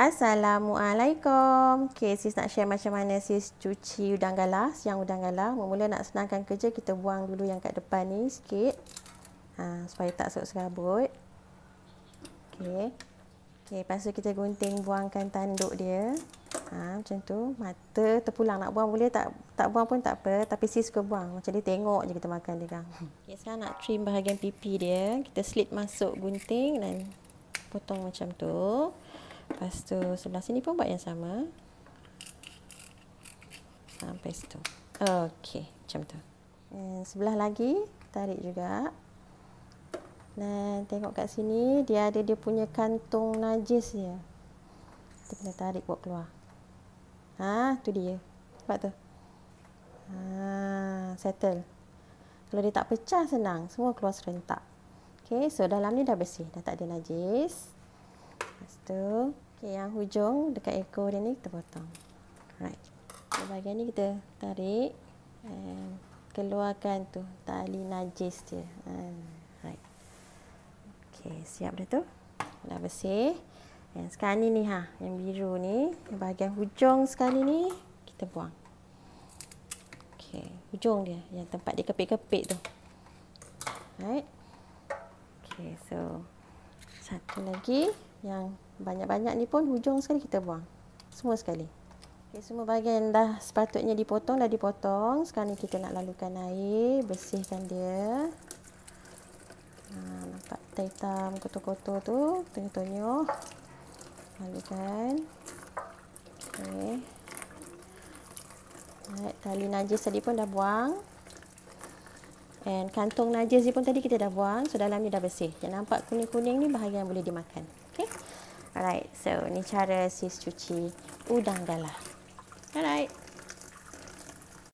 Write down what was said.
Assalamualaikum. Okey, sis nak share macam mana sis cuci udang galah, siang udang galah. Mula-mula nak senangkan kerja, kita buang dulu yang kat depan ni sikit. Ha, supaya tak sok serabut. Okey. Okey, lepas tu kita gunting buangkan tanduk dia. Ha, macam tu. Mata terpulang nak buang boleh tak? Tak buang pun tak apa. Tapi sis suka buang. Macam dia tengok je kita makan dia kan. Okey, sekarang nak trim bahagian pipi dia. Kita slip masuk gunting dan potong macam tu. Lepas tu sebelah sini pun buat yang sama. Sampai situ. Okey, macam tu. And sebelah lagi, tarik juga. nah tengok kat sini, dia ada dia punya kantung najis dia. Kita kena tarik buat keluar. Ha, tu dia. Nampak tu? Ha, settle. Kalau dia tak pecah, senang. Semua keluar serentak. Okey, so dalam ni dah bersih. Dah tak ada najis. pastu Okey, yang hujung dekat ekor dia ni kita potong. Alright. So, bahagian ni kita tarik and keluarkan tu tali najis dia. Hmm, alright. Okay, siap dah tu. Dah bersih. And sekarang ni ni ha, yang biru ni, yang bahagian hujung sekali ni kita buang. Okay, hujung dia yang tempat dia kepik-kepik tu. Alright. Okey, so satu lagi yang banyak-banyak ni pun hujung sekali kita buang semua sekali okay, semua bahagian dah sepatutnya dipotong dah dipotong sekarang ni kita nak lalukan air bersihkan dia ha, nampak hitam kotor-kotor tu tonyoh-tonyoh lalukan okay. Right, tali najis tadi pun dah buang And kantong najis ni pun tadi kita dah buang. So dalam ni dah bersih. Yang nampak kuning-kuning ni bahagian yang boleh dimakan. Okay. Alright. So ni cara sis cuci udang galah. Alright.